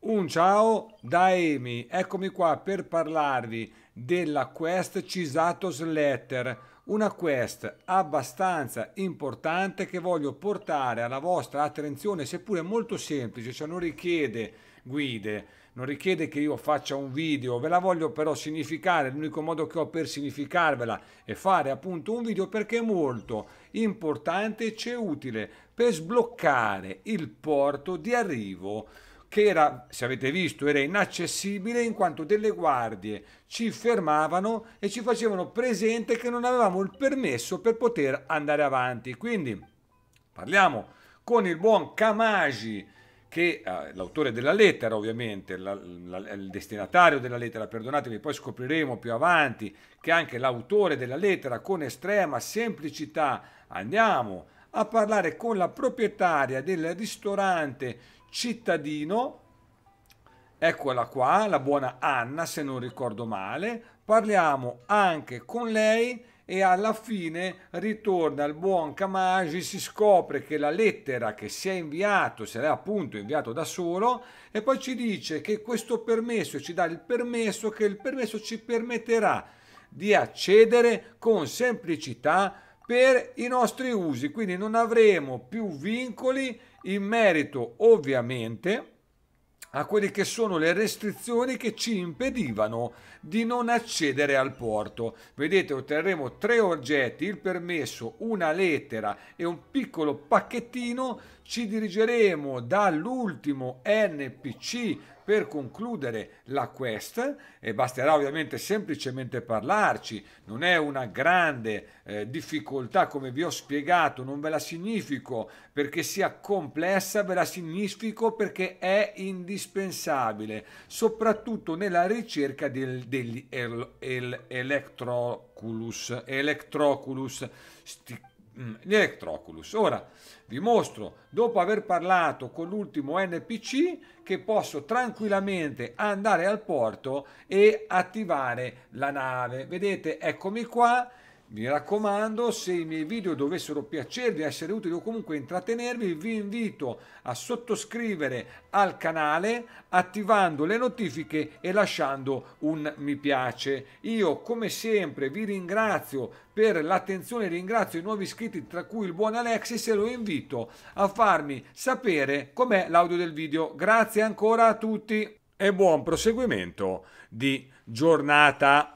Un ciao da Emi, eccomi qua per parlarvi della Quest Cisatos Letter una quest abbastanza importante che voglio portare alla vostra attenzione, seppure molto semplice, cioè non richiede guide, non richiede che io faccia un video, ve la voglio però significare, l'unico modo che ho per significarvela è fare appunto un video perché è molto importante e c'è utile per sbloccare il porto di arrivo che era, se avete visto, era inaccessibile in quanto delle guardie ci fermavano e ci facevano presente che non avevamo il permesso per poter andare avanti. Quindi parliamo con il buon Kamaji che eh, l'autore della lettera, ovviamente, la, la, il destinatario della lettera, perdonatemi, poi scopriremo più avanti che anche l'autore della lettera con estrema semplicità andiamo a parlare con la proprietaria del ristorante cittadino, eccola qua, la buona Anna se non ricordo male, parliamo anche con lei e alla fine ritorna il buon Kamaji, si scopre che la lettera che si è inviato, se l'è appunto inviato da solo, e poi ci dice che questo permesso ci dà il permesso, che il permesso ci permetterà di accedere con semplicità per i nostri usi, quindi non avremo più vincoli in merito ovviamente a quelle che sono le restrizioni che ci impedivano di non accedere al porto. Vedete, otterremo tre oggetti, il permesso, una lettera e un piccolo pacchettino. Ci dirigeremo dall'ultimo NPC per concludere la quest e basterà ovviamente semplicemente parlarci, non è una grande eh, difficoltà come vi ho spiegato, non ve la significo perché sia complessa, ve la significo perché è indispensabile, soprattutto nella ricerca del, degli el, el, electroculus, electroculus sti, Mm, Electroculus. Ora vi mostro, dopo aver parlato con l'ultimo NPC, che posso tranquillamente andare al porto e attivare la nave. Vedete, eccomi qua mi raccomando, se i miei video dovessero piacervi, essere utili o comunque intrattenervi, vi invito a sottoscrivere al canale attivando le notifiche e lasciando un mi piace. Io come sempre vi ringrazio per l'attenzione, ringrazio i nuovi iscritti tra cui il buon Alexis e lo invito a farmi sapere com'è l'audio del video. Grazie ancora a tutti e buon proseguimento di giornata.